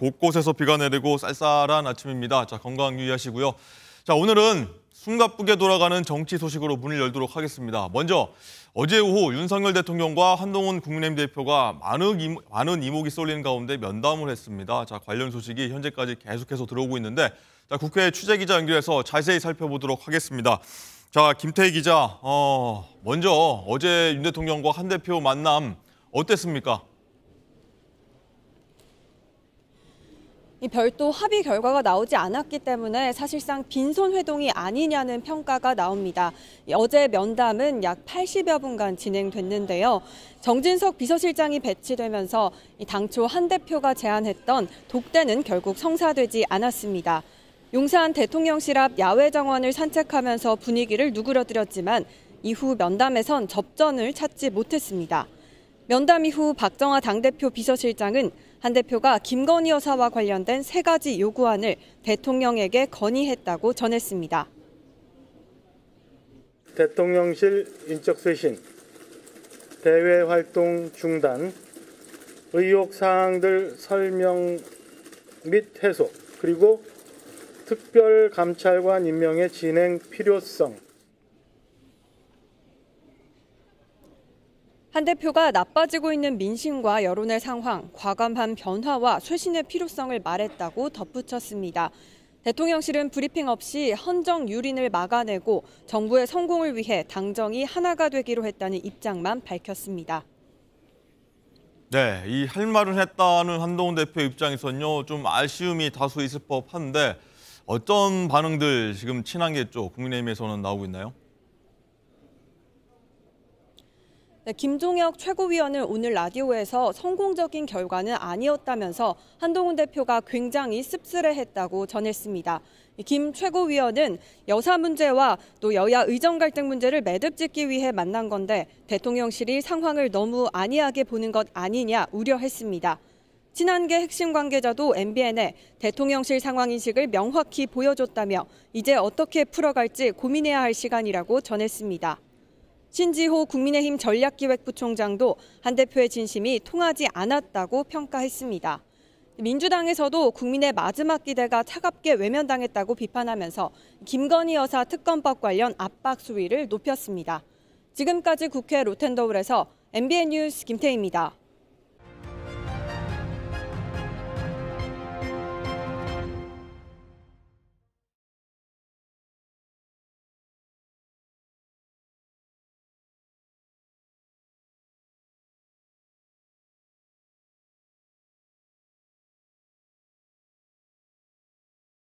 곳곳에서 비가 내리고 쌀쌀한 아침입니다. 자, 건강 유의하시고요. 자, 오늘은 숨가쁘게 돌아가는 정치 소식으로 문을 열도록 하겠습니다. 먼저 어제 오후 윤석열 대통령과 한동훈 국민의힘 대표가 많은, 이목, 많은 이목이 쏠리는 가운데 면담을 했습니다. 자, 관련 소식이 현재까지 계속해서 들어오고 있는데 자, 국회 취재기자 연결해서 자세히 살펴보도록 하겠습니다. 자, 김태희 기자, 어, 먼저 어제 윤 대통령과 한 대표 만남 어땠습니까? 이 별도 합의 결과가 나오지 않았기 때문에 사실상 빈손 회동이 아니냐는 평가가 나옵니다. 어제 면담은 약 80여 분간 진행됐는데요. 정진석 비서실장이 배치되면서 당초 한 대표가 제안했던 독대는 결국 성사되지 않았습니다. 용산 대통령실 앞 야외 정원을 산책하면서 분위기를 누그러뜨렸지만 이후 면담에선 접전을 찾지 못했습니다. 면담 이후 박정아 당대표 비서실장은 한 대표가 김건희 여사와 관련된 세 가지 요구안을 대통령에게 건의했다고 전했습니다. 대통령실 인적쇄신, 대외활동 중단, 의혹 사항들 설명 및 해소, 그리고 특별감찰관 임명의 진행 필요성, 한 대표가 나빠지고 있는 민심과 여론의 상황, 과감한 변화와 쇄신의 필요성을 말했다고 덧붙였습니다. 대통령실은 브리핑 없이 헌정 유린을 막아내고 정부의 성공을 위해 당정이 하나가 되기로 했다는 입장만 밝혔습니다. 네, 이 할 말을 했다는 한동훈 대표 입장에서는요, 좀 아쉬움이 다소 있을 법한데 어떤 반응들 지금 친한계 쪽 국민의힘에서는 나오고 있나요? 네, 김종혁 최고위원은 오늘 라디오에서 성공적인 결과는 아니었다면서 한동훈 대표가 굉장히 씁쓸해했다고 전했습니다. 김 최고위원은 여사 문제와 또 여야 의정 갈등 문제를 매듭 짓기 위해 만난 건데 대통령실이 상황을 너무 안이하게 보는 것 아니냐 우려했습니다. 친한계 핵심 관계자도 MBN에 대통령실 상황 인식을 명확히 보여줬다며 이제 어떻게 풀어갈지 고민해야 할 시간이라고 전했습니다. 신지호 국민의힘 전략기획부총장도 한 대표의 진심이 통하지 않았다고 평가했습니다. 민주당에서도 국민의 마지막 기대가 차갑게 외면당했다고 비판하면서 김건희 여사 특검법 관련 압박 수위를 높였습니다. 지금까지 국회 로텐더홀에서 MBN 뉴스 김태희입니다.